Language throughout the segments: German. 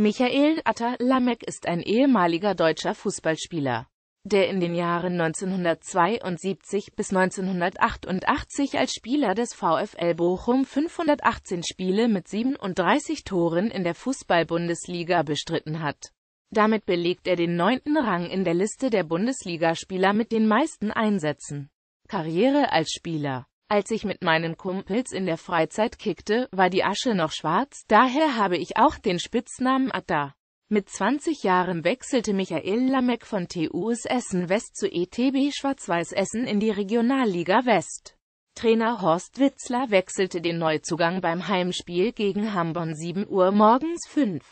Michael Atta Lamek ist ein ehemaliger deutscher Fußballspieler, der in den Jahren 1972 bis 1988 als Spieler des VfL Bochum 518 Spiele mit 37 Toren in der Fußball-Bundesliga bestritten hat. Damit belegt er den neunten Rang in der Liste der Bundesligaspieler mit den meisten Einsätzen. Karriere als Spieler als ich mit meinen Kumpels in der Freizeit kickte, war die Asche noch schwarz, daher habe ich auch den Spitznamen Atta. Mit 20 Jahren wechselte Michael Lamek von TUS Essen West zu ETB Schwarz-Weiß Essen in die Regionalliga West. Trainer Horst Witzler wechselte den Neuzugang beim Heimspiel gegen Hamburg 7 Uhr morgens 5.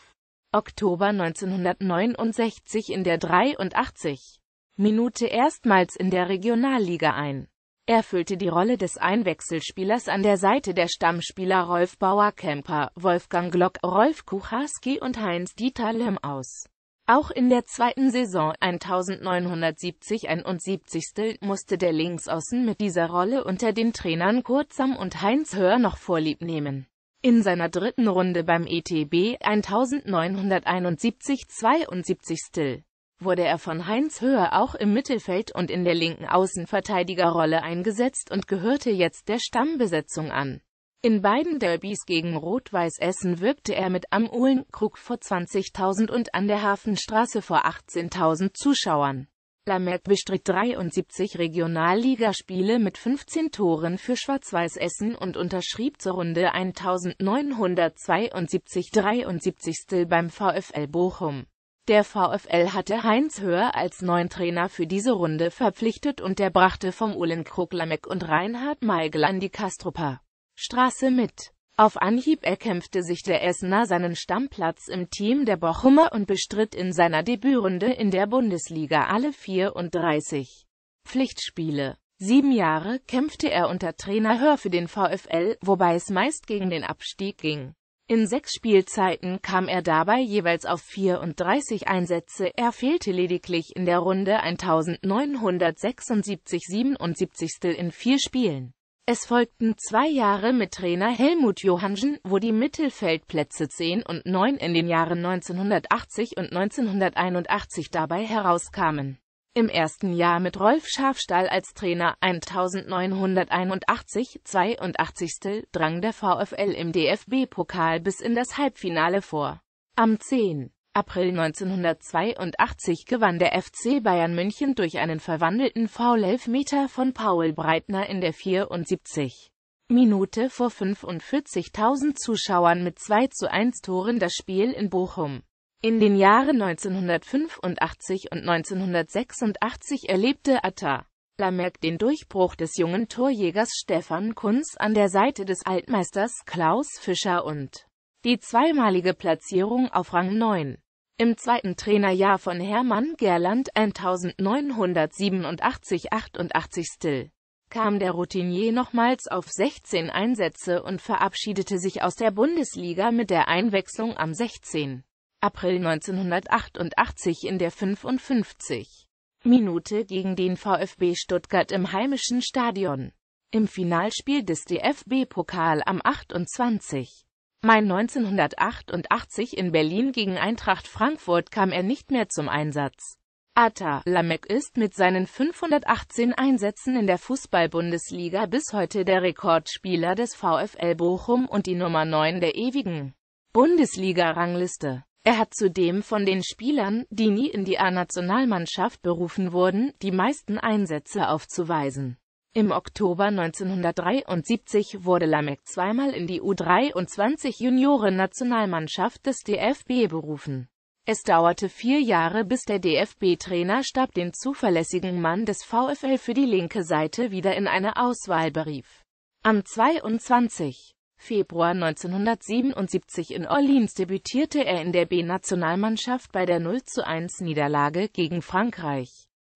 Oktober 1969 in der 83. Minute erstmals in der Regionalliga ein. Er füllte die Rolle des Einwechselspielers an der Seite der Stammspieler Rolf Bauer-Kemper, Wolfgang Glock, Rolf Kucharski und Heinz-Dieter Lehm aus. Auch in der zweiten Saison 1970-71 musste der Linksaußen mit dieser Rolle unter den Trainern Kurt Sam und Heinz Hör noch Vorlieb nehmen. In seiner dritten Runde beim ETB 1971-72 wurde er von Heinz Höher auch im Mittelfeld und in der linken Außenverteidigerrolle eingesetzt und gehörte jetzt der Stammbesetzung an. In beiden Derbys gegen Rot-Weiß Essen wirkte er mit am Uhlenkrug vor 20.000 und an der Hafenstraße vor 18.000 Zuschauern. Lamert bestritt 73 Regionalligaspiele mit 15 Toren für Schwarz-Weiß Essen und unterschrieb zur Runde 1972-73. beim VfL Bochum. Der VfL hatte Heinz Höher als neuen Trainer für diese Runde verpflichtet und der brachte vom Uhlenkrug Lamek und Reinhard Meigel an die Kastrupper Straße mit. Auf Anhieb erkämpfte sich der Essener seinen Stammplatz im Team der Bochumer und bestritt in seiner Debütrunde in der Bundesliga alle 34 Pflichtspiele. Sieben Jahre kämpfte er unter Trainer Hör für den VfL, wobei es meist gegen den Abstieg ging. In sechs Spielzeiten kam er dabei jeweils auf 34 Einsätze, er fehlte lediglich in der Runde 1976-77 in vier Spielen. Es folgten zwei Jahre mit Trainer Helmut Johansen, wo die Mittelfeldplätze 10 und 9 in den Jahren 1980 und 1981 dabei herauskamen. Im ersten Jahr mit Rolf Schafstall als Trainer 1981-82 drang der VfL im DFB-Pokal bis in das Halbfinale vor. Am 10. April 1982 gewann der FC Bayern München durch einen verwandelten Foul-Elfmeter von Paul Breitner in der 74. Minute vor 45.000 Zuschauern mit 2 zu 1 Toren das Spiel in Bochum. In den Jahren 1985 und 1986 erlebte Atta Lammerk den Durchbruch des jungen Torjägers Stefan Kunz an der Seite des Altmeisters Klaus Fischer und die zweimalige Platzierung auf Rang 9. Im zweiten Trainerjahr von Hermann Gerland 1987-88 Still kam der Routinier nochmals auf 16 Einsätze und verabschiedete sich aus der Bundesliga mit der Einwechslung am 16. April 1988 in der 55. Minute gegen den VfB Stuttgart im heimischen Stadion. Im Finalspiel des DFB-Pokal am 28. Mai 1988 in Berlin gegen Eintracht Frankfurt kam er nicht mehr zum Einsatz. Atta Lamek ist mit seinen 518 Einsätzen in der Fußball-Bundesliga bis heute der Rekordspieler des VfL Bochum und die Nummer 9 der ewigen Bundesliga-Rangliste. Er hat zudem von den Spielern, die nie in die A-Nationalmannschaft berufen wurden, die meisten Einsätze aufzuweisen. Im Oktober 1973 wurde Lamek zweimal in die U23 Junioren-Nationalmannschaft des DFB berufen. Es dauerte vier Jahre, bis der DFB-Trainerstab den zuverlässigen Mann des VfL für die linke Seite wieder in eine Auswahl berief. Am 22. Februar 1977 in Orleans debütierte er in der B-Nationalmannschaft bei der 0 1 niederlage gegen Frankreich.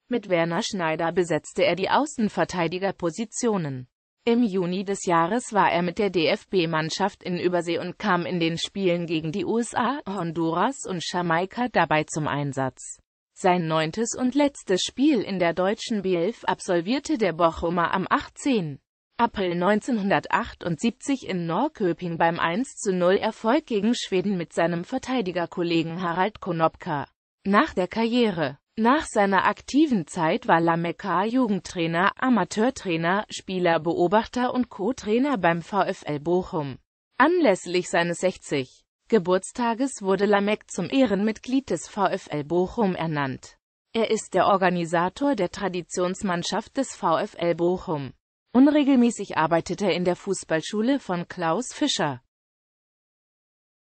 Mit Werner Schneider besetzte er die Außenverteidigerpositionen. Im Juni des Jahres war er mit der DFB-Mannschaft in Übersee und kam in den Spielen gegen die USA, Honduras und Jamaika dabei zum Einsatz. Sein neuntes und letztes Spiel in der deutschen B11 absolvierte der Bochumer am 18. April 1978 in Norrköping beim 1-0 Erfolg gegen Schweden mit seinem Verteidigerkollegen Harald Konopka. Nach der Karriere nach seiner aktiven Zeit war Lameka Jugendtrainer, Amateurtrainer, Spielerbeobachter und Co-Trainer beim VfL Bochum. Anlässlich seines 60. Geburtstages wurde Lamek zum Ehrenmitglied des VfL Bochum ernannt. Er ist der Organisator der Traditionsmannschaft des VfL Bochum. Unregelmäßig arbeitete er in der Fußballschule von Klaus Fischer.